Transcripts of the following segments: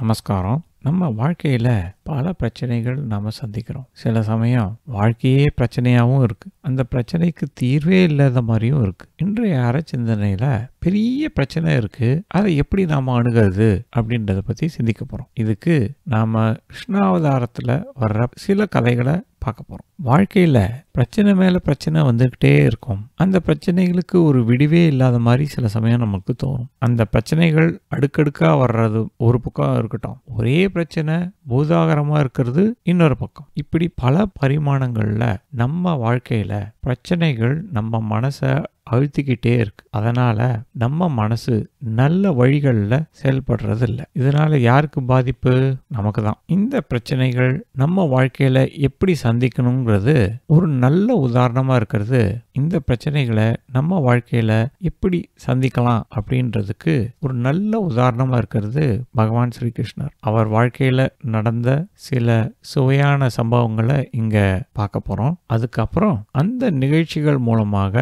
நமஸ்காரம் நம்ம வாழ்க்கையில் பல பிரச்சனைகள் நாம் சந்திக்கிறோம் சில சமயம் வாழ்க்கையே பிரச்சனையாகவும் இருக்குது அந்த பிரச்சனைக்கு தீர்வே இல்லாத மாதிரியும் இருக்குது இன்றைய அற சிந்தனையில் பெரிய பிரச்சனை இருக்குது அதை எப்படி நாம் அணுகிறது அப்படின்றத பற்றி சிந்திக்க போகிறோம் இதுக்கு நாம் கிருஷ்ணாவதாரத்தில் வர்ற சில கதைகளை பார்க்க போகிறோம் வாழ்க்கையில் பிரச்சனை மேலே பிரச்சனை வந்துக்கிட்டே இருக்கும் அந்த பிரச்சனைகளுக்கு ஒரு விடிவே இல்லாத மாதிரி சில சமயம் நமக்கு தோணும் அந்த பிரச்சனைகள் அடுக்கடுக்காக வர்றது ஒரு பக்கம் இருக்கட்டும் ஒரே பிரச்சனை பூதாகரமாக இருக்கிறது இன்னொரு பக்கம் இப்படி பல பரிமாணங்களில் நம்ம வாழ்க்கையில் பிரச்சனைகள் நம்ம மனசை அழுத்திக்கிட்டே இருக்கு அதனால் நம்ம மனசு நல்ல வழிகளில் செயல்படுறது இல்லை இதனால் யாருக்கு பாதிப்பு நமக்கு தான் இந்த பிரச்சனைகள் நம்ம வாழ்க்கையில் எப்படி சந்திக்கணுங்கிறது ஒரு நல்ல உதாரணமாக இருக்கிறது இந்த பிரச்சனைகளை நம்ம வாழ்க்கையில் எப்படி சந்திக்கலாம் அப்படின்றதுக்கு ஒரு நல்ல உதாரணமாக இருக்கிறது பகவான் ஸ்ரீகிருஷ்ணர் அவர் வாழ்க்கையில் நடந்த சில சுவையான சம்பவங்களை இங்கே பார்க்க போகிறோம் அதுக்கப்புறம் அந்த நிகழ்ச்சிகள் மூலமாக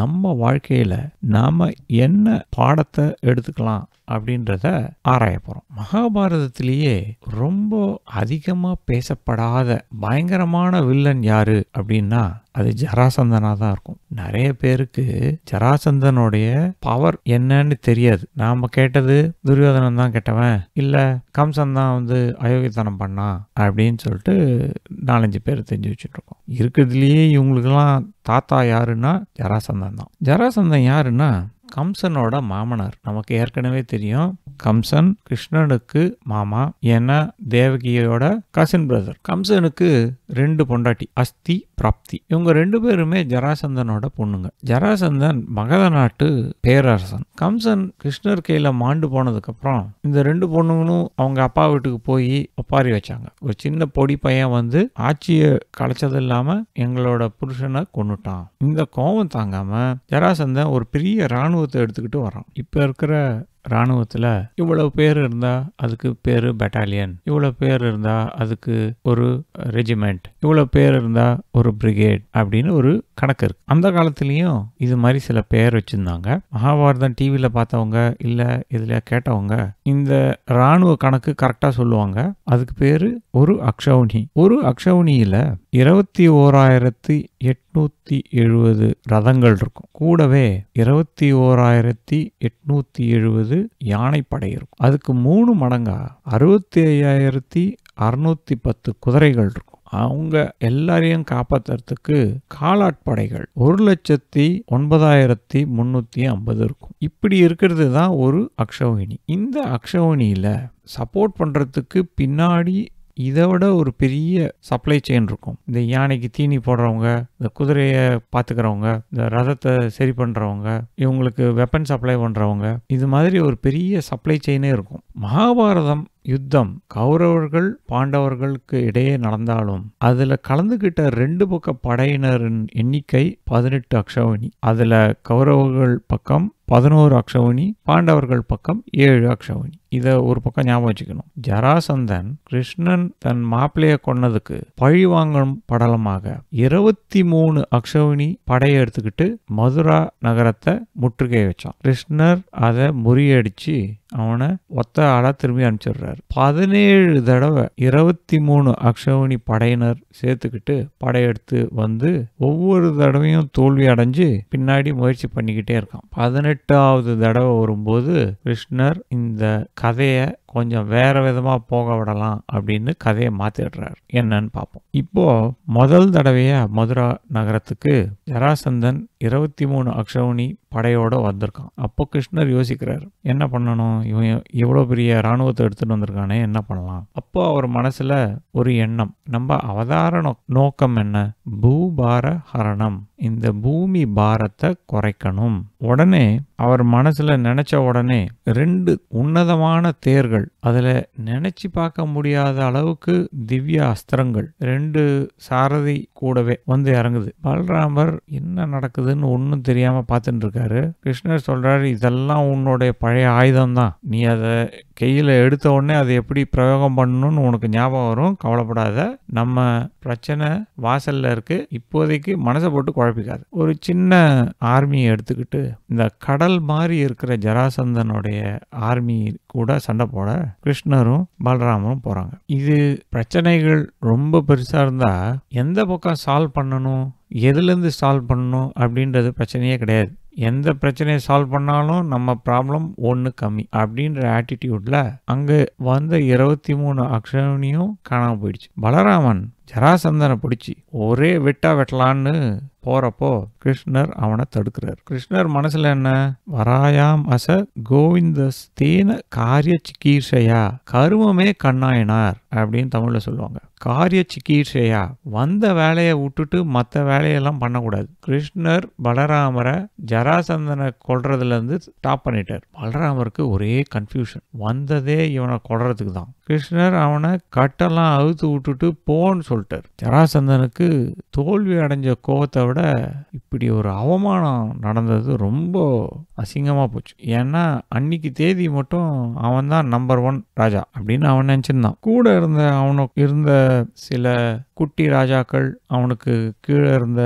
நம்ம வாழ்க்கையில் நாம் என்ன பாடத்தை எடுத்துக்கலாம் அப்படின்றத ஆராய போகிறோம் மகாபாரதத்திலேயே ரொம்ப அதிகமாக பேசப்படாத பயங்கரமான வில்லன் யாரு அப்படின்னா அது ஜராசந்தனாக தான் இருக்கும் நிறைய பேருக்கு ஜராசந்தனுடைய பவர் என்னன்னு தெரியாது நாம் கேட்டது துரியோதனன் தான் கேட்டவன் இல்லை கம்சன் தான் வந்து அயோக்கியத்தனம் பண்ணான் அப்படின்னு சொல்லிட்டு நாலஞ்சு பேர் தெரிஞ்சு வச்சுட்ருக்கோம் இருக்கிறதுலேயே இவங்களுக்கெல்லாம் தாத்தா யாருன்னா ஜராசந்தன் தான் ஜராசந்தன் யாருன்னா கம்சனோட மாமனார் நமக்கு ஏற்கனவே தெரியும் கம்சன் கிருஷ்ணனுக்கு மாமா ஏன்னா தேவகியோட கசின் பிரதர் கம்சனுக்கு ரெண்டு பொண்டாட்டி அஸ்தி பிராப்தி இவங்க ரெண்டு பேருமே ஜராசந்தனோட பொண்ணுங்க ஜராசந்தன் மகத நாட்டு பேரரசன் கம்சன் கிருஷ்ணர் கையில் மாண்டு போனதுக்கப்புறம் இந்த ரெண்டு பொண்ணுங்களும் அவங்க அப்பா வீட்டுக்கு போய் ஒப்பாரி வச்சாங்க ஒரு சின்ன பொடி பையன் வந்து ஆட்சியை கலைச்சது இல்லாமல் எங்களோட புருஷனை கொண்டுட்டான் இந்த கோபம் தாங்காம ஜராசந்தன் ஒரு பெரிய இராணுவத்தை எடுத்துக்கிட்டு வரான் இப்போ இருக்கிற இராணுவத்தில் இவ்வளோ பேர் இருந்தால் அதுக்கு பேர் பெட்டாலியன் இவ்வளோ பேர் இருந்தால் அதுக்கு ஒரு ரெஜிமெண்ட் இவ்வளோ பேர் இருந்தால் ஒரு பிரிகேட் அப்படின்னு ஒரு கணக்கு இருக்குது அந்த காலத்துலேயும் இது மாதிரி சில பேர் வச்சுருந்தாங்க மகாபாரதம் டிவியில் பார்த்தவங்க இல்லை இதில் கேட்டவங்க இந்த இராணுவ கணக்கு கரெக்டாக சொல்லுவாங்க அதுக்கு பேர் ஒரு அக்ஷவுனி ஒரு அக்ஷவுனியில் இருபத்தி ஓராயிரத்தி எட்நூற்றி எழுபது ரதங்கள் இருக்கும் கூடவே இருபத்தி ஓராயிரத்தி எட்நூற்றி எழுபது யானைப்படை இருக்கும் அதுக்கு மூணு மடங்கா அறுபத்தி ஐயாயிரத்தி அறுநூற்றி பத்து குதிரைகள் இருக்கும் அவங்க எல்லாரையும் காப்பாத்துறதுக்கு காலாட்படைகள் ஒரு லட்சத்தி ஒன்பதாயிரத்தி முன்னூற்றி ஐம்பது இருக்கும் இப்படி இருக்கிறது தான் ஒரு அக்ஷவணி இந்த அக்ஷவணியில் சப்போர்ட் பண்ணுறதுக்கு பின்னாடி இதை விட ஒரு பெரிய சப்ளை செயின் இருக்கும் இந்த யானைக்கு தீனி போடுறவங்க இந்த குதிரையை பார்த்துக்கிறவங்க இந்த ரதத்தை சரி பண்ணுறவங்க இவங்களுக்கு வெப்பன் சப்ளை பண்ணுறவங்க இது மாதிரி ஒரு பெரிய சப்ளை செயினே இருக்கும் மகாபாரதம் யுத்தம் கௌரவர்கள் பாண்டவர்களுக்கு இடையே நடந்தாலும் அதில் கலந்துக்கிட்ட ரெண்டு பக்க படையினரின் எண்ணிக்கை பதினெட்டு அக்ஷவணி அதில் கௌரவர்கள் பக்கம் பதினோரு அக்ஷவணி பாண்டவர்கள் பக்கம் ஏழு அக்ஷவணி இதை ஒரு பக்கம் ஞாபகம் வச்சுக்கணும் ஜராசந்தன் கிருஷ்ணன் தன் மாப்பிள்ளையை கொன்னதுக்கு பழி வாங்கும் படலமாக இருபத்தி மூணு அக்ஷவணி படையை எடுத்துக்கிட்டு மதுரா நகரத்தை முற்றுகை வச்சான் கிருஷ்ணர் அதை முறியடிச்சு அவனை ஒத்த ஆளாக திரும்பி அனுப்பிச்சிடுறாரு பதினேழு தடவை இருபத்தி மூணு அக்ஷவணி படையினர் சேர்த்துக்கிட்டு படையெடுத்து வந்து ஒவ்வொரு தடவையும் தோல்வி அடைஞ்சு பின்னாடி முயற்சி பண்ணிக்கிட்டே இருக்கான் பதினெட்டாவது தடவை வரும்போது கிருஷ்ணர் இந்த கதையை கொஞ்சம் வேறு விதமாக போக விடலாம் அப்படின்னு கதையை மாற்றிடுறாரு என்னன்னு பார்ப்போம் இப்போது முதல் தடவையாக மதுரா நகரத்துக்கு ஜராசந்தன் இருபத்தி மூணு அக்ஷவுனி படையோடு வந்திருக்கான் அப்போ கிருஷ்ணர் யோசிக்கிறார் என்ன பண்ணணும் இவன் இவ்வளோ பெரிய இராணுவத்தை எடுத்துகிட்டு வந்திருக்கானே என்ன பண்ணலாம் அப்போ அவர் மனசில் ஒரு எண்ணம் நம்ம அவதார நோக்கம் என்ன பூபார ஹரணம் இந்த பூமி பாரத்தை குறைக்கணும் உடனே அவர் மனசுல நினைச்ச உடனே ரெண்டு உன்னதமான தேர்கள் அதில் நினச்சி பார்க்க முடியாத அளவுக்கு திவ்ய அஸ்திரங்கள் ரெண்டு சாரதி கூடவே வந்து இறங்குது பலராமர் என்ன நடக்குதுன்னு ஒன்றும் தெரியாமல் பார்த்துட்டு இருக்காரு கிருஷ்ணர் சொல்கிறாரு இதெல்லாம் உன்னுடைய பழைய ஆயுதம்தான் நீ அதை கையில் எடுத்த உடனே அதை எப்படி பிரயோகம் பண்ணணும்னு உனக்கு ஞாபகம் வரும் கவலைப்படாத நம்ம பிரச்சனை வாசலில் இருக்குது இப்போதைக்கு மனசை போட்டு குழப்பிக்காது ஒரு சின்ன ஆர்மியை எடுத்துக்கிட்டு இந்த கடல் மாதிரி இருக்கிற ஜராசந்தனுடைய ஆர்மி கூட சண்டை போட கிருஷ்ணரும் பலராமரும் போகிறாங்க இது பிரச்சனைகள் ரொம்ப பெருசாக இருந்தால் எந்த பக்கம் சால்வ் பண்ணணும் எதுலேருந்து சால்வ் பண்ணணும் அப்படின்றது பிரச்சனையே கிடையாது எந்த பிரச்சனையை சால்வ் பண்ணாலும் நம்ம ப்ராப்ளம் ஒன்று கம்மி அப்படின்ற ஆட்டிடியூடில் அங்கே வந்த இருபத்தி மூணு அக்ஷனியும் காணாமல் போயிடுச்சு பலராமன் ஜராசந்தனை பிடிச்சி ஒரே வெட்டா வெட்டலான்னு போறப்போ கிருஷ்ணர் அவனை தடுக்கிறார் கிருஷ்ணர் மனசுல என்ன வராயாம் அச கோவிந்த ஸ்தீன காரிய சிகிச்சையா கருமமே கண்ணாயினார் அப்படின்னு தமிழ்ல சொல்லுவாங்க காரிய சிகிச்சையா வந்த வேலையை விட்டுட்டு மற்ற வேலையெல்லாம் பண்ணக்கூடாது கிருஷ்ணர் பலராமரை ஜராசந்தனை இருந்து ஸ்டாப் பண்ணிட்டார் பலராமருக்கு ஒரே கன்ஃபியூஷன் வந்ததே இவனை கொள்றதுக்கு தான் கிருஷ்ணர் அவனை கட்டெல்லாம் அவுத்து விட்டுட்டு போன்னு சொல்லிட்டார் ஜராசந்தனுக்கு தோல்வி அடைஞ்ச கோபத்தை விட இப்படி ஒரு அவமானம் நடந்தது ரொம்ப அசிங்கமாக போச்சு ஏன்னா அன்னைக்கு தேதி மட்டும் அவன் தான் நம்பர் ஒன் ராஜா அப்படின்னு அவன் நினச்சிருந்தான் கூட இருந்த அவனுக்கு இருந்த சில குட்டி ராஜாக்கள் அவனுக்கு கீழே இருந்த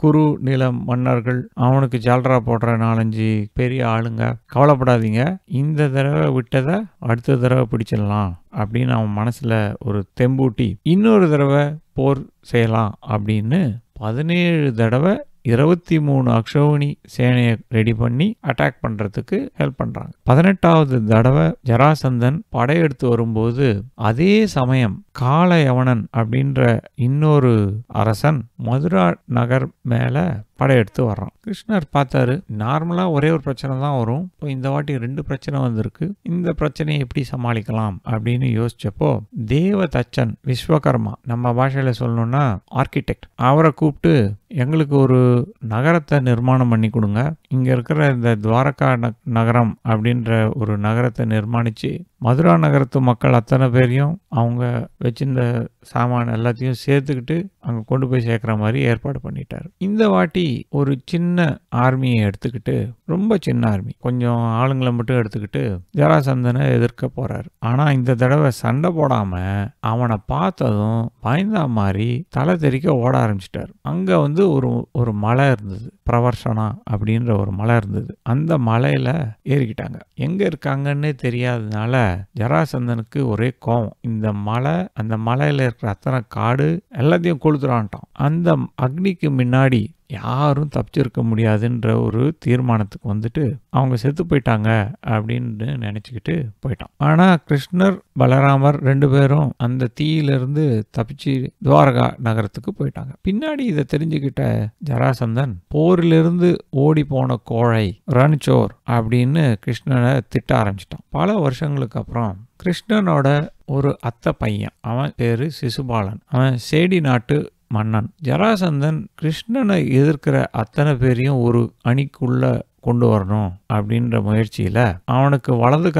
குரு நில மன்னர்கள் அவனுக்கு ஜால்ரா போடுற நாலஞ்சு பெரிய ஆளுங்க கவலைப்படாதீங்க இந்த தடவை விட்டதை அடுத்த தடவை பிடிச்சிடலாம் அப்படின்னு அவன் மனசில் ஒரு தெம்பூட்டி இன்னொரு தடவை போர் செய்யலாம் அப்படின்னு பதினேழு தடவை இருபத்தி மூணு அக்ஷோனி சேனையை ரெடி பண்ணி அட்டாக் பண்ணுறதுக்கு ஹெல்ப் பண்ணுறாங்க பதினெட்டாவது தடவை ஜராசந்தன் படையெடுத்து வரும்போது அதே சமயம் கால யவனன் அப்படின்ற இன்னொரு அரசன் மதுரா நகர் மேலே படையெடுத்து வர்றான் கிருஷ்ணர் பார்த்தாரு நார்மலாக ஒரே ஒரு பிரச்சனை தான் வரும் இப்போ இந்த வாட்டி ரெண்டு பிரச்சனை வந்திருக்கு இந்த பிரச்சனையை எப்படி சமாளிக்கலாம் அப்படின்னு யோசிச்சப்போ தேவ தச்சன் விஸ்வகர்மா நம்ம பாஷையில் சொல்லணும்னா ஆர்கிடெக்ட் அவரை கூப்பிட்டு எங்களுக்கு ஒரு நகரத்தை நிர்மாணம் பண்ணி கொடுங்க இங்கே இருக்கிற இந்த துவாரகா நகரம் அப்படின்ற ஒரு நகரத்தை நிர்மாணித்து மதுரா நகரத்து மக்கள் அத்தனை பேரையும் அவங்க வச்சிருந்த சாமான எல்லாத்தையும் சேர்த்துக்கிட்டு அங்கே கொண்டு போய் சேர்க்குற மாதிரி ஏற்பாடு பண்ணிட்டார் இந்த வாட்டி ஒரு சின்ன ஆர்மியை எடுத்துக்கிட்டு ரொம்ப சின்ன ஆர்மி கொஞ்சம் ஆளுங்களை மட்டும் எடுத்துக்கிட்டு ஜராசந்தனை எதிர்க்க போகிறார் ஆனால் இந்த தடவை சண்டை போடாமல் அவனை பார்த்ததும் பயந்தா மாதிரி தலை தெரிக்க ஓட ஆரம்பிச்சிட்டார் அங்கே வந்து ஒரு ஒரு மலை இருந்தது பிரவர்ஷனா அப்படின்ற ஒரு மலை இருந்தது அந்த மலையில் ஏறிக்கிட்டாங்க எங்கே இருக்காங்கன்னே தெரியாததுனால ஜராசந்தனுக்கு ஒரே கோவம் இந்த மலை அந்த மலையில் இருக்கிற அத்தனை காடு எல்லாத்தையும் கொளுத்துறான்ட்டான் அந்த அக்னிக்கு முன்னாடி யாரும் தப்பிச்சிருக்க முடியாதுன்ற ஒரு தீர்மானத்துக்கு வந்துட்டு அவங்க செத்து போயிட்டாங்க அப்படின்னு நினச்சிக்கிட்டு போயிட்டான் ஆனால் கிருஷ்ணர் பலராமர் ரெண்டு பேரும் அந்த தீயிலிருந்து தப்பிச்சு துவாரகா நகரத்துக்கு போயிட்டாங்க பின்னாடி இதை தெரிஞ்சுக்கிட்ட ஜராசந்தன் போரிலிருந்து ஓடி போன கோழை ரன்சோர் அப்படின்னு கிருஷ்ணனை திட்ட ஆரம்பிச்சிட்டான் பல வருஷங்களுக்கு அப்புறம் கிருஷ்ணனோட ஒரு அத்தை பையன் அவன் பேர் சிசுபாலன் அவன் சேடி நாட்டு மன்னன் ஜராசந்தன் கிருஷ்ணனை எதிர்க்கிற அத்தனை பேரையும் ஒரு அணிக்குள்ளே கொண்டு வரணும் அப்படின்ற முயற்சியில் அவனுக்கு வலது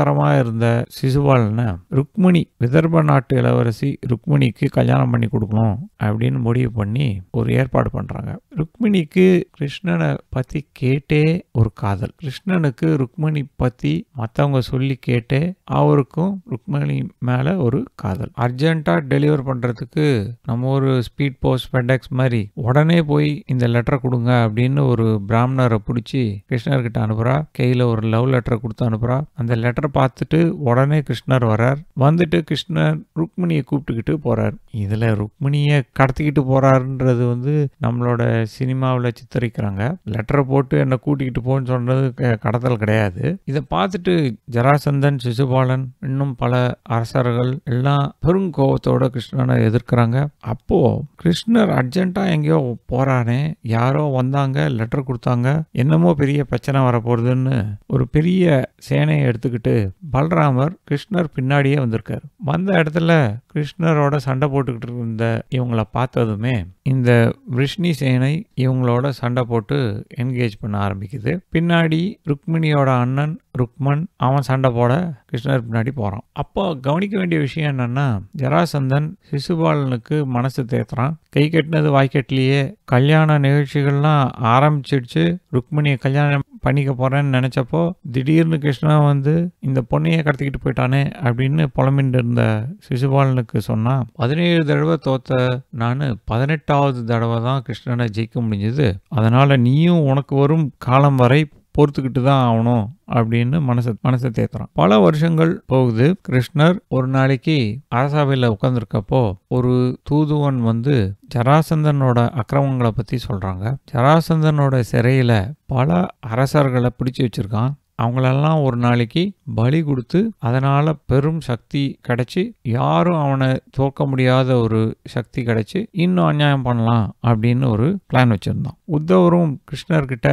இருந்த சிசுபாலனை ருக்மிணி விதர்ப நாட்டு இளவரசி ருக்மிணிக்கு கல்யாணம் பண்ணி கொடுக்கணும் அப்படின்னு முடிவு பண்ணி ஒரு ஏற்பாடு பண்ணுறாங்க ருக்மிணிக்கு கிருஷ்ணனை பற்றி கேட்டே ஒரு காதல் கிருஷ்ணனுக்கு ருக்மிணி பற்றி மற்றவங்க சொல்லி கேட்டே அவருக்கும் ருக்மிணி மேலே ஒரு காதல் அர்ஜென்ட்டாக டெலிவர் பண்ணுறதுக்கு நம்ம ஒரு ஸ்பீட் போஸ்ட் பெண்டெக்ஸ் மாதிரி உடனே போய் இந்த லெட்டரை கொடுங்க அப்படின்னு ஒரு பிராமணரை பிடிச்சி கிருஷ்ணர்கிட்ட அனுப்புகிறா கையில் ஒரு லவ் லெட்டர் கொடுத்து அனுப்புகிறா அந்த லெட்டர் பார்த்துட்டு உடனே கிருஷ்ணர் வரார் வந்துட்டு கிருஷ்ணர் ருக்மிணியை கூப்பிட்டுக்கிட்டு போகிறார் இதில் ருக்மிணியை கடத்திக்கிட்டு போகிறாருன்றது வந்து நம்மளோட சினிமாவில் சித்தரிக்கிறாங்க லெட்டரை போட்டு என்னை கூட்டிக்கிட்டு போன்னு சொன்னது கடத்தல் கிடையாது இதை பார்த்துட்டு ஜராசந்தன் சிசுபாலன் இன்னும் பல அரசர்கள் எல்லாம் பெருங்கோபத்தோட கிருஷ்ணனை எதிர்க்கிறாங்க அப்போது கிருஷ்ணர் அர்ஜென்ட்டாக எங்கேயோ போகிறானே யாரோ வந்தாங்க லெட்டர் கொடுத்தாங்க என்னமோ பெரிய பிரச்சனை வரப்போகுதுன்னு போகலான்னு ஒரு பெரிய சேனையை எடுத்துக்கிட்டு பலராமர் கிருஷ்ணர் பின்னாடியே வந்திருக்காரு வந்த இடத்துல கிருஷ்ணரோட சண்டை போட்டுக்கிட்டு இருந்த இவங்களை பார்த்ததுமே இந்த விஷ்ணி சேனை இவங்களோட சண்டை போட்டு என்கேஜ் பண்ண ஆரம்பிக்குது பின்னாடி ருக்மிணியோட அண்ணன் ருக்மன் அவன் சண்டை போட கிருஷ்ணர் பின்னாடி போகிறான் அப்போ கவனிக்க வேண்டிய விஷயம் என்னென்னா ஜராசந்தன் சிசுபாலனுக்கு மனசு தேத்துறான் கை கட்டினது வாய்க்கட்டிலேயே கல்யாண நிகழ்ச்சிகள்லாம் ஆரம்பிச்சிடுச்சு ருக்மணியை கல்யாணம் பண்ணிக்க போகிறேன்னு நினச்சப்போ திடீர்னு கிருஷ்ணா வந்து இந்த பொண்ணையை கடத்திக்கிட்டு போயிட்டானே அப்படின்னு புலம்பின்னு இருந்த சிசுபாலனுக்கு சொன்னால் பதினேழு தடவை தோத்த நான் பதினெட்டாவது தடவை தான் கிருஷ்ணனை ஜெயிக்க முடிஞ்சது அதனால் நீயும் உனக்கு வரும் காலம் வரை பொறுத்துக்கிட்டு தான் ஆகணும் அப்படின்னு மனசை மனசை தேத்துறான் பல வருஷங்கள் போகுது கிருஷ்ணர் ஒரு நாளைக்கு அரசாவையில் உட்காந்துருக்கப்போ ஒரு தூதுவன் வந்து ஜராசந்தனோட அக்கிரமங்களை பற்றி சொல்கிறாங்க ஜராசந்தனோட சிறையில் பல அரசர்களை பிடிச்சி வச்சுருக்கான் அவங்களெல்லாம் ஒரு நாளைக்கு பலி கொடுத்து அதனால் பெரும் சக்தி கிடச்சி யாரும் அவனை தோற்க முடியாத ஒரு சக்தி கிடச்சி இன்னும் அநியாயம் பண்ணலாம் அப்படின்னு ஒரு பிளான் வச்சுருந்தான் உத்தவரும் கிருஷ்ணர்கிட்ட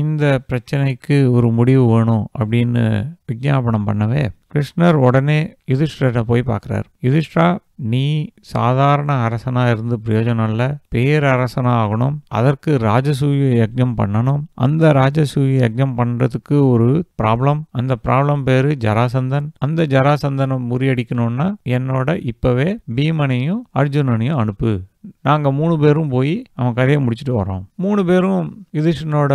இந்த பிரச்சனைக்கு ஒரு முடிவு வேணும் அப்படின்னு விஜாபனம் பண்ணவே கிருஷ்ணர் உடனே யுதிஷ்டரை போய் பார்க்குறாரு யுதிஷ்டா நீ சாதாரண அரசனாக இருந்து பிரயோஜனம் இல்லை பேரரசனாக ஆகணும் அதற்கு ராஜசூய யஜ்யம் பண்ணணும் அந்த ராஜசூய யஜ்யம் பண்ணுறதுக்கு ஒரு ப்ராப்ளம் அந்த ப்ராப்ளம் பேர் ஜராசந்தன் அந்த ஜராசந்தனை முறியடிக்கணும்னா என்னோட இப்போவே பீமனையும் அர்ஜுனனையும் அனுப்பு நாங்கள் மூணு பேரும் போய் அவன் கதையை முடிச்சுட்டு வரோம் மூணு பேரும் யுதிஷ்டனோட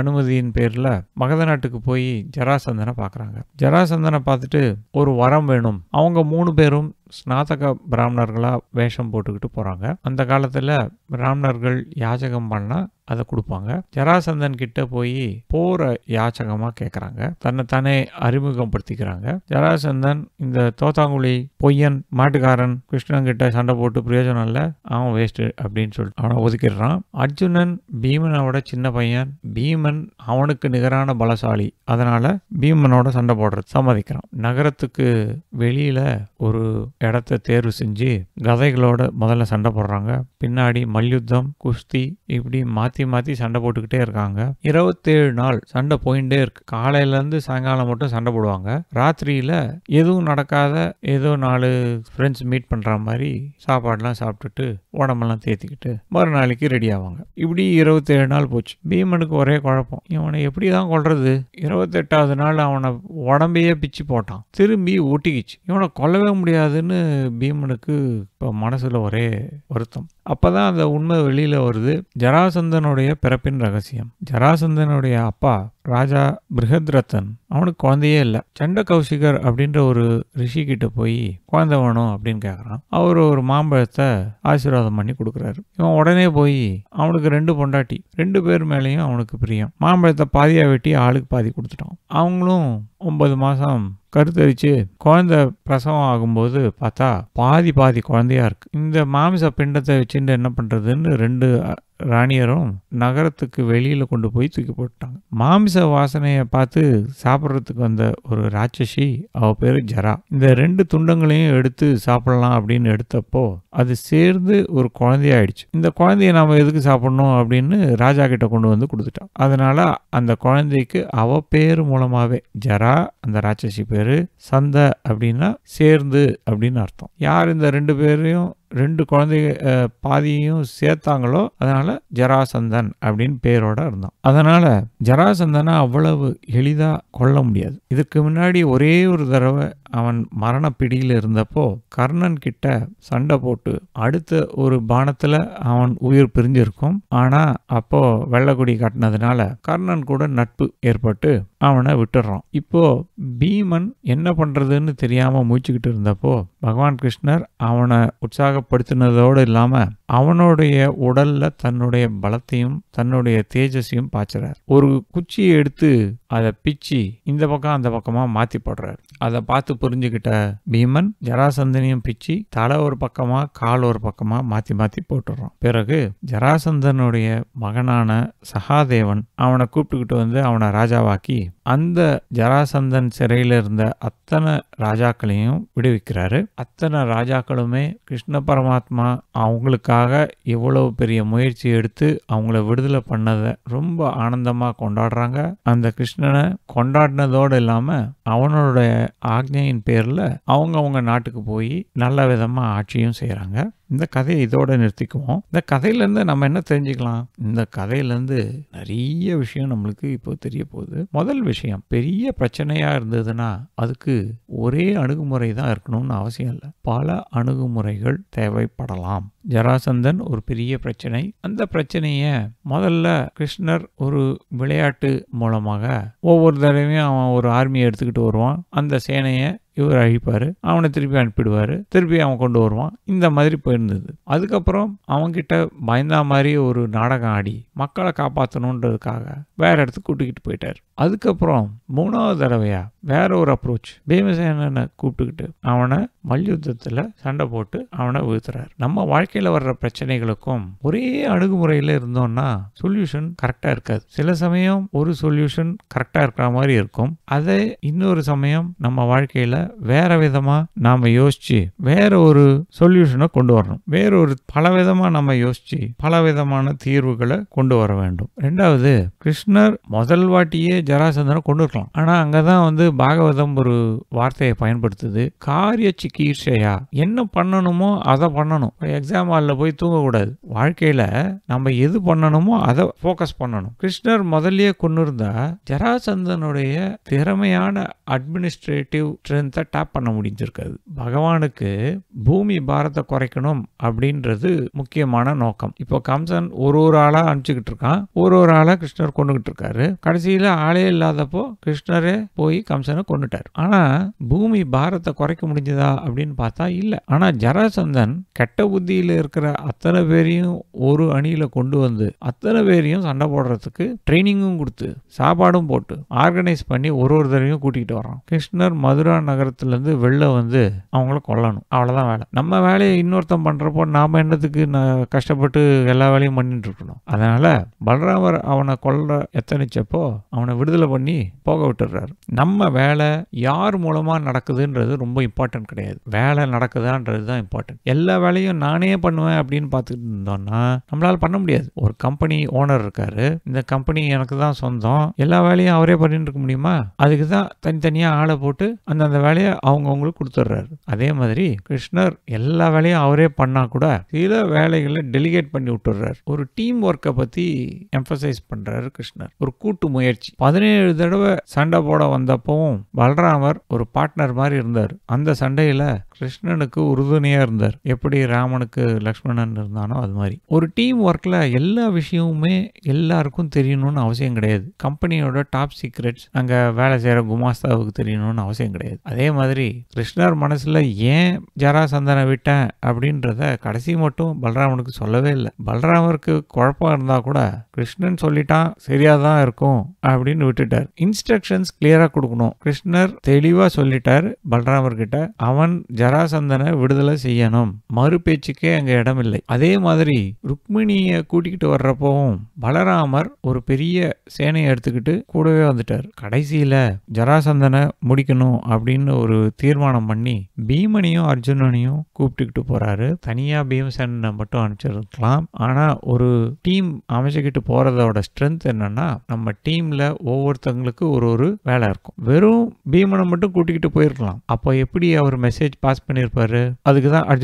அனுமதியின் பேரில் மகத நாட்டுக்கு போய் ஜராசந்தனை பார்க்குறாங்க ஜராசந்தனை பார்த்துட்டு அவங்களுக்கு ஒரு வரம் வேணும் அவங்க மூணு பேரும் ஸ்நாதக பிராமணர்களாக வேஷம் போட்டுக்கிட்டு போகிறாங்க அந்த காலத்தில் பிராமணர்கள் யாஜகம் பண்ணால் அதை கொடுப்பாங்க ஜராசந்தன் கிட்ட போய் போற யாச்சகமாக கேட்குறாங்க தானே அறிமுகப்படுத்திக்கிறாங்க ஜராசந்தன் இந்த தோத்தாங்குழி பொய்யன் மாட்டுக்காரன் கிருஷ்ணன் கிட்ட சண்டை போட்டு பிரயோஜனம் இல்லை அவன் வேஸ்ட்டு அப்படின்னு சொல்லிட்டு அவனை ஒதுக்கிடுறான் அர்ஜுனன் பீமனோட சின்ன பையன் பீமன் அவனுக்கு நிகரான பலசாலி அதனால பீமனோட சண்டை போடுறது சம்மதிக்கிறான் நகரத்துக்கு வெளியில ஒரு இடத்த தேர்வு செஞ்சு கதைகளோட முதல்ல சண்டை போடுறாங்க பின்னாடி மல்யுத்தம் குஸ்தி இப்படி மாற்றி மாற்றி சண்டை போட்டுக்கிட்டே இருக்காங்க இருபத்தேழு நாள் சண்டை போயிட்டே இருக்கு காலையிலேருந்து சாயங்காலம் மட்டும் சண்டை போடுவாங்க ராத்திரியில் எதுவும் நடக்காத ஏதோ நாலு ஃப்ரெண்ட்ஸ் மீட் பண்ணுற மாதிரி சாப்பாடெலாம் சாப்பிட்டுட்டு உடம்பெல்லாம் தேத்திக்கிட்டு மறுநாளைக்கு ரெடி ஆவாங்க இப்படி இருபத்தேழு நாள் போச்சு பீமனுக்கு ஒரே குழப்பம் இவனை எப்படி தான் கொள்றது இருபத்தெட்டாவது நாள் அவனை உடம்பையே பிச்சு போட்டான் திரும்பி ஒட்டிக்கிச்சு இவனை கொல்லவே முடியாதுன்னு பீமனுக்கு இப்போ மனசில் ஒரே வருத்தம் அப்போ தான் அந்த உண்மை வெளியில் வருது ஜராசந்தனுடைய பிறப்பின் ரகசியம் ஜராசந்தனுடைய அப்பா ராஜா பிருகத்ரத்தன் அவனுக்கு குழந்தையே இல்லை சண்ட கௌசிகர் அப்படின்ற ஒரு ரிஷிக்கிட்ட போய் குழந்தை வேணும் அப்படின்னு கேட்குறான் அவர் ஒரு மாம்பழத்தை ஆசீர்வாதம் சமாதானம் பண்ணி கொடுக்குறாரு இவன் உடனே போய் அவனுக்கு ரெண்டு பொண்டாட்டி ரெண்டு பேர் மேலேயும் அவனுக்கு பிரியம் மாம்பழத்தை பாதியாக வெட்டி ஆளுக்கு பாதி கொடுத்துட்டான் அவங்களும் ஒன்பது மாதம் கருத்தரித்து குழந்தை பிரசவம் ஆகும்போது பார்த்தா பாதி பாதி குழந்தையாக இருக்குது இந்த மாமிச பிண்டத்தை வச்சுட்டு என்ன பண்ணுறதுன்னு ரெண்டு ராணியரும் நகரத்துக்கு வெளியில் கொண்டு போய் தூக்கி போட்டாங்க மாமிச வாசனையை பார்த்து சாப்பிட்றதுக்கு வந்த ஒரு ராட்சசி அவ பேர் ஜரா இந்த ரெண்டு துண்டங்களையும் எடுத்து சாப்பிடலாம் அப்படின்னு எடுத்தப்போ அது சேர்ந்து ஒரு குழந்தையாயிடுச்சு இந்த குழந்தைய நாம் எதுக்கு சாப்பிடணும் அப்படின்னு ராஜா கிட்ட கொண்டு வந்து கொடுத்துட்டான் அதனால அந்த குழந்தைக்கு அவ பேர் மூலமாகவே ஜரா அந்த ராட்சசி பேர் பேர் சந்தை அப்படின்னா சேர்ந்து அப்படின்னு அர்த்தம் யார் இந்த ரெண்டு பேரையும் ரெண்டு குழந்தை பாதியையும் சேர்த்தாங்களோ அதனால் ஜராசந்தன் அப்படின்னு பேரோட இருந்தான் அதனால் ஜராசந்தனை அவ்வளவு எளிதாக கொல்ல முடியாது இதுக்கு முன்னாடி ஒரே ஒரு தடவை அவன் மரண பிடியில் இருந்தப்போ கர்ணன் கிட்ட சண்டை போட்டு அடுத்த ஒரு பானத்தில் அவன் உயிர் பிரிஞ்சிருக்கும் ஆனால் அப்போ வெள்ளக்குடி கட்டினதுனால கர்ணன் கூட நட்பு ஏற்பட்டு அவனை விட்டுடுறான் இப்போ பீமன் என்ன பண்ணுறதுன்னு தெரியாமல் மூச்சுக்கிட்டு இருந்தப்போ பகவான் கிருஷ்ணர் அவனை உற்சாக உற்சாகப்படுத்தினதோடு இல்லாமல் அவனுடைய உடலில் தன்னுடைய பலத்தையும் தன்னுடைய தேஜஸையும் பாய்ச்சறார் ஒரு குச்சியை எடுத்து அதை பிச்சு இந்த பக்கம் அந்த பக்கமாக மாற்றி போடுறார் அதை பார்த்து புரிஞ்சுக்கிட்ட பீமன் ஜராசந்தனையும் பிச்சு தலை ஒரு பக்கமாக கால் ஒரு பக்கமாக மாற்றி மாற்றி போட்டுடுறான் பிறகு ஜராசந்தனுடைய மகனான சகாதேவன் அவனை கூப்பிட்டுக்கிட்டு வந்து அவனை ராஜாவாக்கி அந்த ஜராசந்தன் சிறையில இருந்த அத்தனை ராஜாக்களையும் விடுவிக்கிறாரு அத்தனை ராஜாக்களுமே கிருஷ்ண பரமாத்மா அவங்களுக்காக அவங்களுக்காக இவ்வளவு பெரிய முயற்சி எடுத்து அவங்கள விடுதலை பண்ணதை ரொம்ப ஆனந்தமாக கொண்டாடுறாங்க அந்த கிருஷ்ணனை கொண்டாடினதோடு இல்லாமல் அவனோட ஆக்ஞையின் பேரில் அவங்கவுங்க நாட்டுக்கு போய் நல்ல விதமாக ஆட்சியும் செய்கிறாங்க இந்த கதையை இதோட நிறுத்திக்குவோம் இந்த கதையிலேருந்து நம்ம என்ன தெரிஞ்சுக்கலாம் இந்த கதையிலேருந்து நிறைய விஷயம் நம்மளுக்கு இப்போ தெரிய போகுது முதல் விஷயம் பெரிய பிரச்சனையாக இருந்ததுன்னா அதுக்கு ஒரே அணுகுமுறை தான் இருக்கணும்னு அவசியம் இல்லை பல அணுகுமுறைகள் தேவைப்படலாம் ஜராசந்தன் ஒரு பெரிய பிரச்சனை அந்த பிரச்சனையை முதல்ல கிருஷ்ணர் ஒரு விளையாட்டு மூலமாக ஒவ்வொரு தடவையும் அவன் ஒரு ஆர்மியை எடுத்துக்கிட்டு கொண்டு வருவான் அந்த சேனையை இவர் அழிப்பார் அவனை திருப்பி அனுப்பிடுவார் திருப்பி அவன் கொண்டு வருவான் இந்த மாதிரி போயிருந்தது அதுக்கப்புறம் அவன்கிட்ட பயந்தா மாதிரி ஒரு நாடகம் ஆடி மக்களை காப்பாற்றணுன்றதுக்காக வேற இடத்துக்கு கூட்டிக்கிட்டு போயிட்டார் அதுக்கப்புறம் மூணாவது தடவையா வேற ஒரு அப்ரோச் பீமசேனனை கூப்பிட்டுக்கிட்டு அவனை மல்யுத்தத்தில் சண்டை போட்டு அவனை வீழ்த்துறாரு நம்ம வாழ்க்கையில் வர்ற பிரச்சனைகளுக்கும் ஒரே அணுகுமுறையில் இருந்தோம்னா சொல்யூஷன் கரெக்டாக இருக்காது சில சமயம் ஒரு சொல்யூஷன் கரெக்டாக இருக்கிற மாதிரி இருக்கும் அதே இன்னொரு சமயம் நம்ம வாழ்க்கையில் வேற விதமாக நாம் யோசித்து வேற ஒரு சொல்யூஷனை கொண்டு வரணும் வேற ஒரு விதமாக நம்ம யோசித்து விதமான தீர்வுகளை கொண்டு வர வேண்டும் ரெண்டாவது கிருஷ்ணர் முதல் வாட்டியே ஜராசந்தனை கொண்டு இருக்கலாம் ஆனால் அங்கே தான் வந்து பாகவதம் ஒரு வார்த்தையை பயன்படுத்துது காரிய சிகிச்சையா என்ன பண்ணணுமோ அதை பண்ணணும் எக்ஸாம் ஹாலில் போய் தூங்கக்கூடாது வாழ்க்கையில் நம்ம எது பண்ணணுமோ அதை ஃபோக்கஸ் பண்ணணும் கிருஷ்ணர் முதல்லயே கொண்டு இருந்தா ஜராசந்தனுடைய திறமையான அட்மினிஸ்ட்ரேட்டிவ் ஸ்ட்ரென்த் பாரத்தை டேப் பண்ண முடிஞ்சிருக்காது பகவானுக்கு பூமி பாரத்தை குறைக்கணும் அப்படின்றது முக்கியமான நோக்கம் இப்போ கம்சன் ஒரு ஒரு ஆளாக அனுப்பிச்சிக்கிட்டு இருக்கான் ஒரு ஒரு ஆளாக கிருஷ்ணர் கொண்டுகிட்டு இருக்காரு கடைசியில் ஆளே இல்லாதப்போ கிருஷ்ணரே போய் கம்சனை கொண்டுட்டார் ஆனால் பூமி பாரத்தை குறைக்க முடிஞ்சதா அப்படின்னு பார்த்தா இல்லை ஆனால் ஜராசந்தன் கெட்ட புத்தியில் இருக்கிற அத்தனை பேரையும் ஒரு அணியில் கொண்டு வந்து அத்தனை பேரையும் சண்டை போடுறதுக்கு ட்ரைனிங்கும் கொடுத்து சாப்பாடும் போட்டு ஆர்கனைஸ் பண்ணி ஒரு ஒரு தடவையும் கூட்டிகிட்டு வரான் கிருஷ்ணர் மதுரா நகர் நகரத்துலேருந்து வெளில வந்து அவங்கள கொல்லணும் அவ்வளோதான் வேலை நம்ம வேலையை இன்னொருத்தன் பண்ணுறப்போ நாம் என்னத்துக்கு நான் கஷ்டப்பட்டு எல்லா வேலையும் பண்ணிட்டு இருக்கணும் அதனால் பலராமர் அவனை கொல்ல எத்தனைச்சப்போ அவனை விடுதலை பண்ணி போக விட்டுடுறாரு நம்ம வேலை யார் மூலமாக நடக்குதுன்றது ரொம்ப இம்பார்ட்டன்ட் கிடையாது வேலை நடக்குதான்றது தான் இம்பார்ட்டன்ட் எல்லா வேலையும் நானே பண்ணுவேன் அப்படின்னு பார்த்துட்டு இருந்தோம்னா நம்மளால் பண்ண முடியாது ஒரு கம்பெனி ஓனர் இருக்காரு இந்த கம்பெனி எனக்கு தான் சொந்தம் எல்லா வேலையும் அவரே பண்ணிட்டு இருக்க முடியுமா அதுக்கு தான் தனித்தனியாக ஆளை போட்டு அந்தந்த வேலையை அவங்கவுங்களுக்கு கொடுத்துட்றாரு அதே மாதிரி கிருஷ்ணர் எல்லா வேலையும் அவரே பண்ணால் கூட சில வேலைகளை டெலிகேட் பண்ணி விட்டுறாரு ஒரு டீம் ஒர்க்கை பற்றி எம்பசைஸ் பண்ணுறாரு கிருஷ்ணர் ஒரு கூட்டு முயற்சி பதினேழு தடவை சண்டை போட வந்தப்பவும் பலராமர் ஒரு பார்ட்னர் மாதிரி இருந்தார் அந்த சண்டையில் கிருஷ்ணனுக்கு உறுதுணையாக இருந்தார் எப்படி ராமனுக்கு லக்ஷ்மணன் இருந்தானோ அது மாதிரி ஒரு டீம் ஒர்க்கில் எல்லா விஷயமுமே எல்லாருக்கும் தெரியணும்னு அவசியம் கிடையாது கம்பெனியோட டாப் சீக்ரெட்ஸ் அங்கே வேலை செய்கிற குமாஸ்தாவுக்கு தெரியணும்னு அவசியம் கிடையாது அதே மாதிரி கிருஷ்ணர் மனசில் ஏன் ஜராசந்தனை விட்டேன் அப்படின்றத கடைசி மட்டும் பலராமனுக்கு சொல்லவே இல்லை பலராமருக்கு குழப்பம் இருந்தால் கூட கிருஷ்ணன் சொல்லிட்டான் சரியாக தான் இருக்கும் அப்படின்னு விட்டுட்டார் இன்ஸ்ட்ரக்ஷன்ஸ் கிளியராக கொடுக்கணும் கிருஷ்ணர் தெளிவாக சொல்லிட்டார் பலராமர்கிட்ட அவன் ஜராசந்தனை விடுதலை செய்யணும் மறு பேச்சுக்கே அங்கே இடம் இல்லை அதே மாதிரி ருக்மிணியை கூட்டிக்கிட்டு வர்றப்பவும் பலராமர் ஒரு பெரிய சேனையை எடுத்துக்கிட்டு கூடவே வந்துட்டார் கடைசியில் ஜராசந்தனை முடிக்கணும் அப்படின்னு அப்படின்னு ஒரு தீர்மானம் பண்ணி பீமனையும் அர்ஜுனனையும் கூப்பிட்டுக்கிட்டு போகிறாரு தனியாக பீமசேனனை மட்டும் அனுப்பிச்சிருக்கலாம் ஆனால் ஒரு டீம் அமைச்சுக்கிட்டு போகிறதோட ஸ்ட்ரென்த் என்னென்னா நம்ம டீமில் ஒவ்வொருத்தங்களுக்கு ஒரு ஒரு வேலை இருக்கும் வெறும் பீமனை மட்டும் கூட்டிக்கிட்டு போயிருக்கலாம் அப்போ எப்படி அவர் மெசேஜ் பாஸ் பண்ணியிருப்பாரு அதுக்கு தான்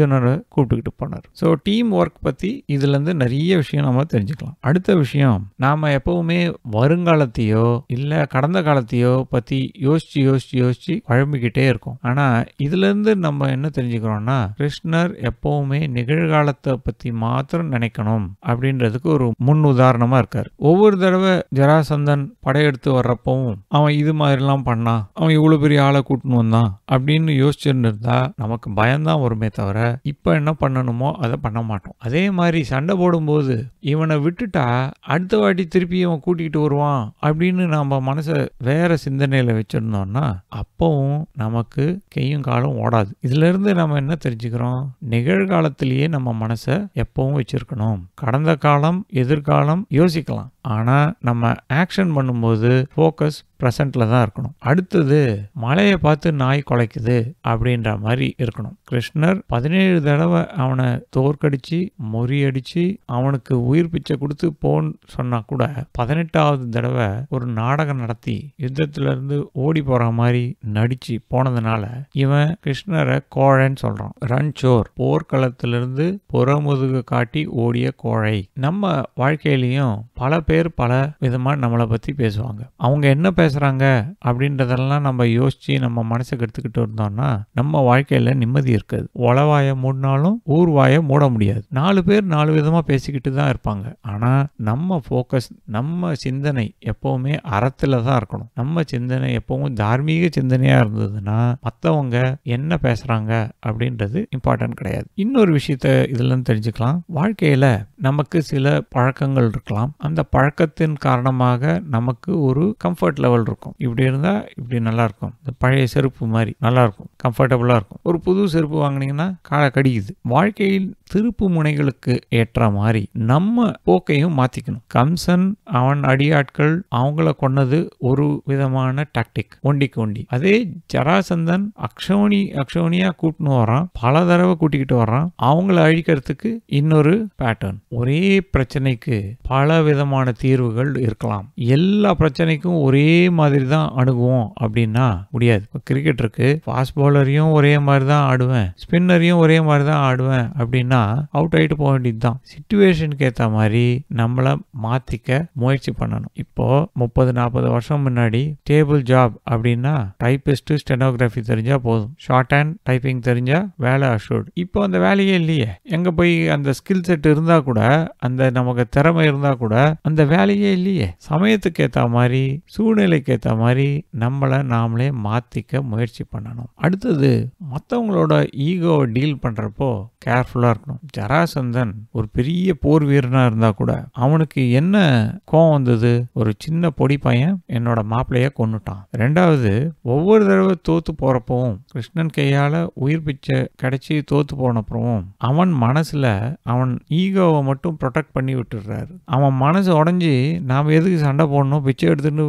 கூப்பிட்டுக்கிட்டு போனார் ஸோ டீம் ஒர்க் பற்றி இதுலேருந்து நிறைய விஷயம் நம்ம தெரிஞ்சுக்கலாம் அடுத்த விஷயம் நாம் எப்போவுமே வருங்காலத்தையோ இல்லை கடந்த காலத்தையோ பற்றி யோசிச்சு யோசிச்சு யோசித்து குழம்பிக்கிட்டு போயிட்டே இருக்கும் ஆனால் இதுலேருந்து நம்ம என்ன தெரிஞ்சுக்கிறோம்னா கிருஷ்ணர் எப்போவுமே நிகழ்காலத்தை பற்றி மாத்திரம் நினைக்கணும் அப்படின்றதுக்கு ஒரு முன் உதாரணமாக இருக்கார் ஒவ்வொரு தடவை ஜராசந்தன் படையெடுத்து வர்றப்பவும் அவன் இது மாதிரிலாம் பண்ணான் அவன் இவ்வளோ பெரிய ஆளை கூட்டின்னு வந்தான் அப்படின்னு யோசிச்சுருந்துருந்தா நமக்கு பயம்தான் வருமே தவிர இப்போ என்ன பண்ணணுமோ அதை பண்ண மாட்டோம் அதே மாதிரி சண்டை போடும்போது இவனை விட்டுட்டா அடுத்த வாட்டி திருப்பி இவன் கூட்டிகிட்டு வருவான் அப்படின்னு நம்ம மனசை வேற சிந்தனையில் வச்சுருந்தோம்னா அப்பவும் நமக்கு கையும் காலும் ஓடாது இதிலிருந்து நம்ம என்ன தெரிஞ்சுக்கிறோம் நிகழ்காலத்திலேயே நம்ம மனசை எப்பவும் வச்சிருக்கணும் கடந்த காலம் எதிர்காலம் யோசிக்கலாம் ஆனால் நம்ம ஆக்ஷன் பண்ணும்போது ஃபோக்கஸ் ப்ரெசண்ட்டில் தான் இருக்கணும் அடுத்தது மலையை பார்த்து நாய் குலைக்குது அப்படின்ற மாதிரி இருக்கணும் கிருஷ்ணர் பதினேழு தடவை அவனை தோற்கடிச்சு மொறியடிச்சு அவனுக்கு உயிர் பிச்சை கொடுத்து போன்னு சொன்னால் கூட பதினெட்டாவது தடவை ஒரு நாடகம் நடத்தி யுத்தத்திலிருந்து ஓடி போகிற மாதிரி நடித்து போனதுனால இவன் கிருஷ்ணரை கோழைன்னு சொல்கிறான் ரன்சோர் போர்க்களத்திலிருந்து புறமுதுகு காட்டி ஓடிய கோழை நம்ம வாழ்க்கையிலையும் பல பேர் பல விதமாக நம்மளை பற்றி பேசுவாங்க அவங்க என்ன பேச பேசுகிறாங்க அப்படின்றதெல்லாம் நம்ம யோசித்து நம்ம மனசுக்கு எடுத்துக்கிட்டு இருந்தோம்னா நம்ம வாழ்க்கையில் நிம்மதி இருக்காது உளவாய மூடினாலும் ஊர்வாயை மூட முடியாது நாலு பேர் நாலு விதமாக பேசிக்கிட்டு தான் இருப்பாங்க ஆனால் நம்ம ஃபோக்கஸ் நம்ம சிந்தனை எப்போவுமே அறத்தில் தான் இருக்கணும் நம்ம சிந்தனை எப்போவும் தார்மீக சிந்தனையாக இருந்ததுன்னா மற்றவங்க என்ன பேசுகிறாங்க அப்படின்றது இம்பார்ட்டன்ட் கிடையாது இன்னொரு விஷயத்த இதுலன்னு தெரிஞ்சுக்கலாம் வாழ்க்கையில் நமக்கு சில பழக்கங்கள் இருக்கலாம் அந்த பழக்கத்தின் காரணமாக நமக்கு ஒரு கம்ஃபர்ட் லெவல் கண்ட்ரோல் இருக்கும் இப்படி இருந்தால் இப்படி நல்லாயிருக்கும் இந்த பழைய செருப்பு மாதிரி நல்லாயிருக்கும் கம்ஃபர்டபுளாக இருக்கும் ஒரு புது செருப்பு வாங்கினீங்கன்னா காலை கடிக்குது வாழ்க்கையில் திருப்பு முனைகளுக்கு ஏற்ற மாதிரி நம்ம போக்கையும் மாற்றிக்கணும் கம்சன் அவன் அடியாட்கள் அவங்கள கொன்னது ஒரு விதமான டாக்டிக் ஒண்டிக்கு ஒண்டி அதே ஜராசந்தன் அக்ஷோனி அக்ஷோனியா கூட்டினு வரான் பல தடவை கூட்டிக்கிட்டு வரான் அவங்கள அழிக்கிறதுக்கு இன்னொரு பேட்டர்ன் ஒரே பிரச்சனைக்கு பல விதமான தீர்வுகள் இருக்கலாம் எல்லா பிரச்சனைக்கும் ஒரே மாதிரி தான் அணுகுவோம் அப்படின்னா முடியாது இப்போ கிரிக்கெட் இருக்கு ஃபாஸ்ட் பாலரையும் ஒரே மாதிரி தான் ஆடுவேன் ஸ்பின்னரையும் ஒரே மாதிரி தான் ஆடுவேன் அப்படின்னா அவுட் ஆகிட்டு போக வேண்டியது தான் சுச்சுவேஷனுக்கு ஏற்ற மாதிரி நம்மளை மாற்றிக்க முயற்சி பண்ணணும் இப்போது முப்பது நாற்பது வருஷம் முன்னாடி டேபிள் ஜாப் அப்படின்னா டைப்பிஸ்ட்டு ஸ்டெனோகிராஃபி தெரிஞ்சால் போதும் ஷார்ட் ஹேண்ட் டைப்பிங் தெரிஞ்சால் வேலை அஷோர்டு இப்போ அந்த வேலையே இல்லையே எங்கே போய் அந்த ஸ்கில் செட் இருந்தால் கூட அந்த நமக்கு திறமை இருந்தால் கூட அந்த வேலையே இல்லையே சமயத்துக்கு ஏற்ற மாதிரி சூழ்நிலைக்கு ஏற்ற மாதிரி நம்மளை நாமளே மாற்றிக்க முயற்சி பண்ணணும் அடுத்தது மற்றவங்களோட ஈகோவை டீல் பண்ணுறப்போ கேர்ஃபுல்லாக இருக்கும் பார்க்கணும் ஜராசந்தன் ஒரு பெரிய போர் வீரனாக இருந்தால் கூட அவனுக்கு என்ன கோபம் வந்தது ஒரு சின்ன பொடி பையன் என்னோட மாப்பிள்ளைய கொண்டுட்டான் ரெண்டாவது ஒவ்வொரு தடவை தோத்து போகிறப்பவும் கிருஷ்ணன் கையால் உயிர் பிச்சை கிடைச்சி தோத்து போனப்பவும் அவன் மனசில் அவன் ஈகோவை மட்டும் ப்ரொடெக்ட் பண்ணி விட்டுடுறாரு அவன் மனசு உடஞ்சி நாம் எதுக்கு சண்டை போடணும் பிச்சை எடுத்துட்டு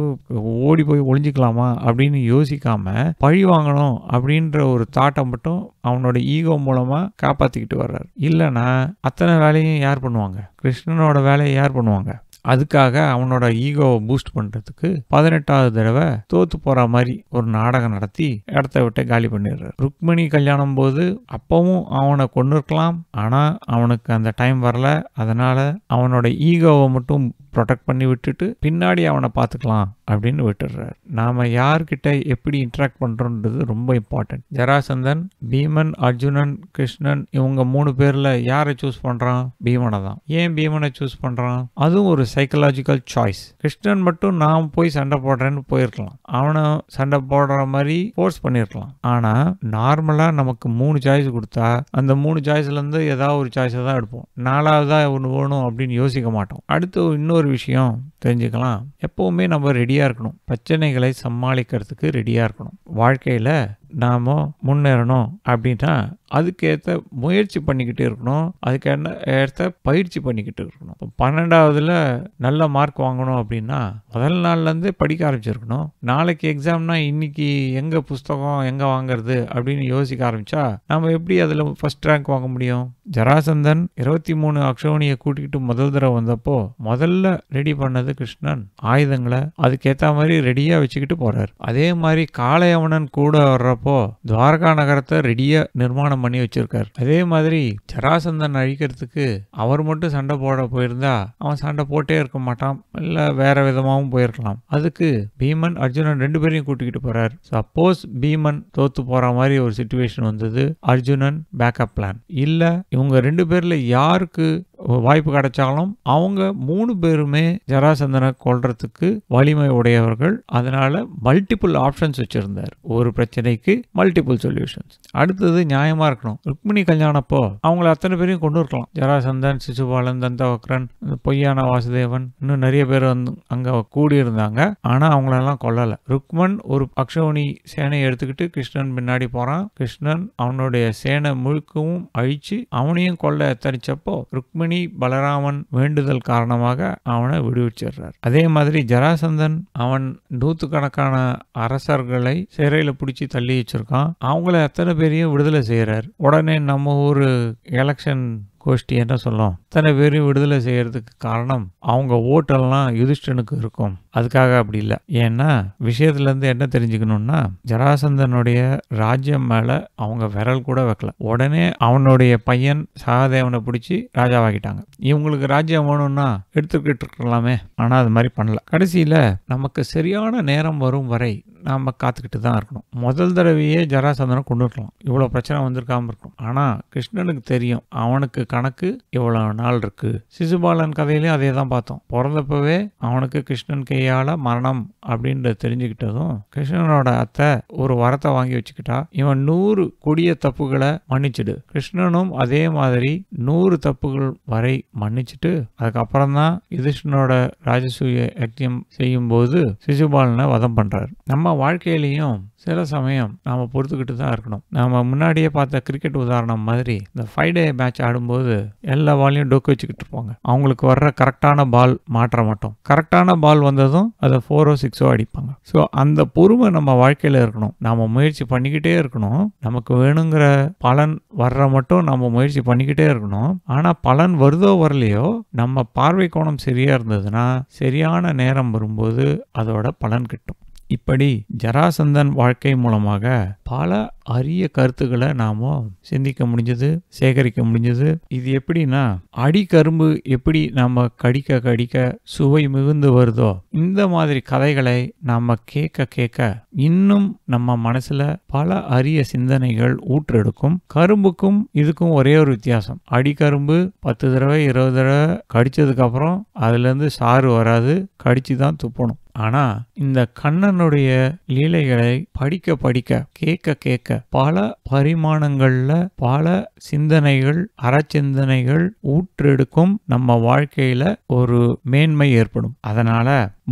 ஓடி போய் ஒளிஞ்சிக்கலாமா அப்படின்னு யோசிக்காம பழி வாங்கணும் அப்படின்ற ஒரு தாட்டை மட்டும் அவனோட ஈகோ மூலமாக காப்பாற்றிக்கிட்டு வர்றாரு இல்லைன்னா அத்தனை வேலையும் யார் பண்ணுவாங்க கிருஷ்ணனோட வேலையை யார் பண்ணுவாங்க அதுக்காக அவனோட ஈகோவை பூஸ்ட் பண்ணுறதுக்கு பதினெட்டாவது தடவை தோத்து போகிற மாதிரி ஒரு நாடகம் நடத்தி இடத்த விட்டு காலி பண்ணிடுறாரு ருக்மணி கல்யாணம் போது அப்பவும் அவனை கொண்டு இருக்கலாம் ஆனால் அவனுக்கு அந்த டைம் வரல அதனால் அவனோட ஈகோவை மட்டும் ப்ரொடெக்ட் பண்ணி விட்டுட்டு பின்னாடி அவனை பார்த்துக்கலாம் அப்படின்னு விட்டுடுறார் நாம் யார்கிட்ட எப்படி இன்ட்ராக்ட் பண்ணுறோன்றது ரொம்ப இம்பார்ட்டன்ட் ஜராசந்தன் பீமன் அர்ஜுனன் கிருஷ்ணன் இவங்க மூணு பேரில் யாரை சூஸ் பண்ணுறான் பீமனை தான் ஏன் பீமனை சூஸ் பண்ணுறான் அதுவும் ஒரு சைக்கலாஜிக்கல் சாய்ஸ் கிருஷ்ணன் மட்டும் நான் போய் சண்டை போடுறேன்னு போயிருக்கலாம் அவனை சண்டை போடுற மாதிரி ஃபோர்ஸ் பண்ணியிருக்கலாம் ஆனால் நார்மலாக நமக்கு மூணு சாய்ஸ் கொடுத்தா அந்த மூணு சாய்ஸ்லேருந்து ஏதாவது ஒரு சாய்ஸை தான் எடுப்போம் நாலாவதாக ஒன்று வேணும் அப்படின்னு யோசிக்க மாட்டோம் அடுத்து இன்னொரு விஷயம் தெரிஞ்சுக்கலாம் எப்போவுமே நம்ம ரெடி ரெடியாக இருக்கணும் பிரச்சனைகளை சமாளிக்கிறதுக்கு ரெடியாக இருக்கணும் வாழ்க்கையில் நாம் முன்னேறணும் அப்படின்னா அதுக்கேற்ற முயற்சி பண்ணிக்கிட்டு இருக்கணும் அதுக்கேற்ற ஏற்ற பயிற்சி பண்ணிக்கிட்டு இருக்கணும் பன்னெண்டாவதுல நல்ல மார்க் வாங்கணும் அப்படின்னா முதல் நாள்லேருந்து படிக்க ஆரம்பிச்சிருக்கணும் நாளைக்கு எக்ஸாம்னா இன்னைக்கு எங்கே புஸ்தகம் எங்கே வாங்குறது அப்படின்னு யோசிக்க ஆரம்பிச்சா நம்ம எப்படி அதில் ஃபர்ஸ்ட் ரேங்க் வாங்க முடியும் ஜராசந்தன் இருபத்தி மூணு அக்ஷோனியை கூட்டிகிட்டு முதல் தடவை வந்தப்போ முதல்ல ரெடி பண்ணது கிருஷ்ணன் ஆயுதங்களை அதுக்கேற்ற மாதிரி ரெடியாக வச்சுக்கிட்டு போகிறார் அதே மாதிரி காளையவனன் கூட வர்றப்போ அப்போது துவாரகா நகரத்தை ரெடியாக நிர்மாணம் பண்ணி வச்சிருக்காரு அதே மாதிரி ஜராசந்தன் அழிக்கிறதுக்கு அவர் மட்டும் சண்டை போட போயிருந்தா அவன் சண்டை போட்டே இருக்க மாட்டான் இல்லை வேற விதமாகவும் போயிருக்கலாம் அதுக்கு பீமன் அர்ஜுனன் ரெண்டு பேரையும் கூட்டிக்கிட்டு போகிறார் சப்போஸ் பீமன் தோத்து போகிற மாதிரி ஒரு சுச்சுவேஷன் வந்தது அர்ஜுனன் பேக்கப் பிளான் இல்லை இவங்க ரெண்டு பேரில் யாருக்கு வாய்ப்பு கிடைச்சாலும் அவங்க மூணு பேருமே ஜராசந்தனை கொள்றதுக்கு வலிமை உடையவர்கள் அதனால மல்டிபிள் ஆப்ஷன்ஸ் வச்சிருந்தார் ஒரு பிரச்சனைக்கு மல்டிபிள் சொல்யூஷன்ஸ் அடுத்தது நியாயமா இருக்கணும் ருக்மிணி கல்யாணப்போ அவங்கள அத்தனை பேரையும் கொண்டு இருக்கலாம் ஜராசந்தன் சிசுபாலன் தந்தவக்ரன் பொய்யான வாசுதேவன் இன்னும் நிறைய பேர் வந்து அங்க கூடியிருந்தாங்க ஆனா அவங்களெல்லாம் கொல்லலை ருக்மன் ஒரு அக்ஷவணி சேனையை எடுத்துக்கிட்டு கிருஷ்ணன் பின்னாடி போறான் கிருஷ்ணன் அவனுடைய சேனை முழுக்கவும் அழிச்சு அவனையும் கொல்ல எத்தனைச்சப்போ ருக்மணி ருக்மிணி பலராமன் வேண்டுதல் காரணமாக அவனை விடுவிச்சிடுறார் அதே மாதிரி ஜராசந்தன் அவன் கணக்கான அரசர்களை சிறையில் பிடிச்சி தள்ளி வச்சிருக்கான் அவங்கள அத்தனை பேரையும் விடுதலை செய்கிறார் உடனே நம்ம ஊர் எலெக்ஷன் கோஷ்டி என்ன சொல்லும் தன்னை வெறும் விடுதலை செய்கிறதுக்கு காரணம் அவங்க ஓட்டெல்லாம் யுதிஷ்டனுக்கு இருக்கும் அதுக்காக அப்படி இல்லை ஏன்னா விஷயத்துலேருந்து என்ன தெரிஞ்சுக்கணும்னா ஜராசந்தனுடைய ராஜ்யம் மேலே அவங்க விரல் கூட வைக்கல உடனே அவனுடைய பையன் சகாதேவனை பிடிச்சி ராஜாவாகிட்டாங்க இவங்களுக்கு ராஜ்யம் வேணும்னா எடுத்துக்கிட்டு இருக்கலாமே ஆனால் அது மாதிரி பண்ணல கடைசியில் நமக்கு சரியான நேரம் வரும் வரை நாம் காத்துக்கிட்டு தான் இருக்கணும் முதல் தடவையே ஜராசந்தனம் கொண்டு இருக்கலாம் இவ்வளோ பிரச்சனை வந்திருக்காமல் இருக்கும் ஆனால் கிருஷ்ணனுக்கு தெரியும் அவனுக்கு கணக்கு இவ்வளோ நாள் இருக்குது சிசுபாலன் கதையிலையும் அதே தான் பார்த்தோம் பிறந்தப்பவே அவனுக்கு கிருஷ்ணன் கையால் மரணம் அப்படின்ற தெரிஞ்சுக்கிட்டதும் கிருஷ்ணனோட அத்தை ஒரு வரத்தை வாங்கி வச்சுக்கிட்டா இவன் நூறு கொடிய தப்புகளை மன்னிச்சிடு கிருஷ்ணனும் அதே மாதிரி நூறு தப்புகள் வரை மன்னிச்சுட்டு அதுக்கப்புறம் தான் யுதிஷ்ணனோட ராஜசூய செய்யும் செய்யும்போது சிசுபாலனை வதம் பண்ணுறாரு நம்ம வாழ்க்கையிலையும் சில சமயம் நாம் பொறுத்துக்கிட்டு தான் இருக்கணும் நாம் முன்னாடியே பார்த்த கிரிக்கெட் உதாரணம் மாதிரி இந்த ஃபைவ் டே மேட்ச் ஆடும்போது எல்லா பாலையும் டொக்கு வச்சுக்கிட்டு இருப்பாங்க அவங்களுக்கு வர்ற கரெக்டான பால் மாற்ற மாட்டோம் கரெக்டான பால் வந்ததும் அதை ஃபோரோ சிக்ஸோ அடிப்பாங்க ஸோ அந்த பொறுமை நம்ம வாழ்க்கையில் இருக்கணும் நாம் முயற்சி பண்ணிக்கிட்டே இருக்கணும் நமக்கு வேணுங்கிற பலன் வர்ற மட்டும் நம்ம முயற்சி பண்ணிக்கிட்டே இருக்கணும் ஆனால் பலன் வருதோ வரலையோ நம்ம பார்வை கோணம் சரியாக இருந்ததுன்னா சரியான நேரம் வரும்போது அதோட பலன் கிட்டும் இப்படி ஜராசந்தன் வாழ்க்கை மூலமாக பல அரிய கருத்துக்களை நாம் சிந்திக்க முடிஞ்சது சேகரிக்க முடிஞ்சது இது எப்படின்னா அடிக்கரும்பு எப்படி நாம் கடிக்க கடிக்க சுவை மிகுந்து வருதோ இந்த மாதிரி கதைகளை நாம கேட்க கேட்க இன்னும் நம்ம மனசில் பல அரிய சிந்தனைகள் ஊற்றெடுக்கும் கரும்புக்கும் இதுக்கும் ஒரே ஒரு வித்தியாசம் அடிக்கரும்பு பத்து தடவை இருபது தடவை கடிச்சதுக்கப்புறம் அதுலேருந்து சாறு வராது கடிச்சுதான் தான் துப்பணும் ஆனா இந்த கண்ணனுடைய லீலைகளை படிக்க படிக்க கேட்க கேட்க பல பரிமாணங்களில் பல சிந்தனைகள் அறச்சிந்தனைகள் ஊற்றெடுக்கும் நம்ம வாழ்க்கையில ஒரு மேன்மை ஏற்படும் அதனால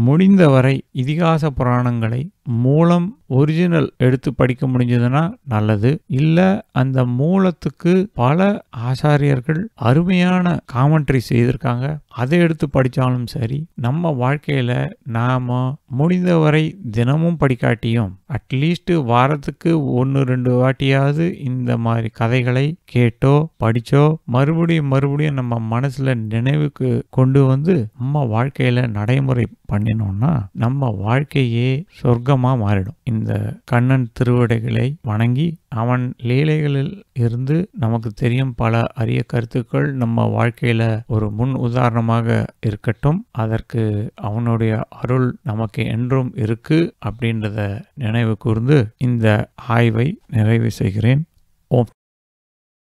முடிந்தவரை இதிகாச புராணங்களை மூலம் ஒரிஜினல் எடுத்து படிக்க முடிஞ்சதுன்னா நல்லது இல்லை அந்த மூலத்துக்கு பல ஆசாரியர்கள் அருமையான காமெண்ட்ரி செய்திருக்காங்க அதை எடுத்து படித்தாலும் சரி நம்ம வாழ்க்கையில் நாம் முடிந்தவரை தினமும் படிக்காட்டியும் அட்லீஸ்ட் வாரத்துக்கு ஒன்று ரெண்டு வாட்டியாவது இந்த மாதிரி கதைகளை கேட்டோ படித்தோ மறுபடியும் மறுபடியும் நம்ம மனசில் நினைவுக்கு கொண்டு வந்து நம்ம வாழ்க்கையில் நடைமுறை பண்ணினோம்னா நம்ம வாழ்க்கையே சொர்க்கமாக மாறிடும் இந்த கண்ணன் திருவடைகளை வணங்கி அவன் லீலைகளில் இருந்து நமக்கு தெரியும் பல அரிய கருத்துக்கள் நம்ம வாழ்க்கையில் ஒரு முன் உதாரணமாக இருக்கட்டும் அதற்கு அவனுடைய அருள் நமக்கு என்றும் இருக்கு அப்படின்றத நினைவு கூர்ந்து இந்த ஆய்வை நிறைவு செய்கிறேன் ஓம்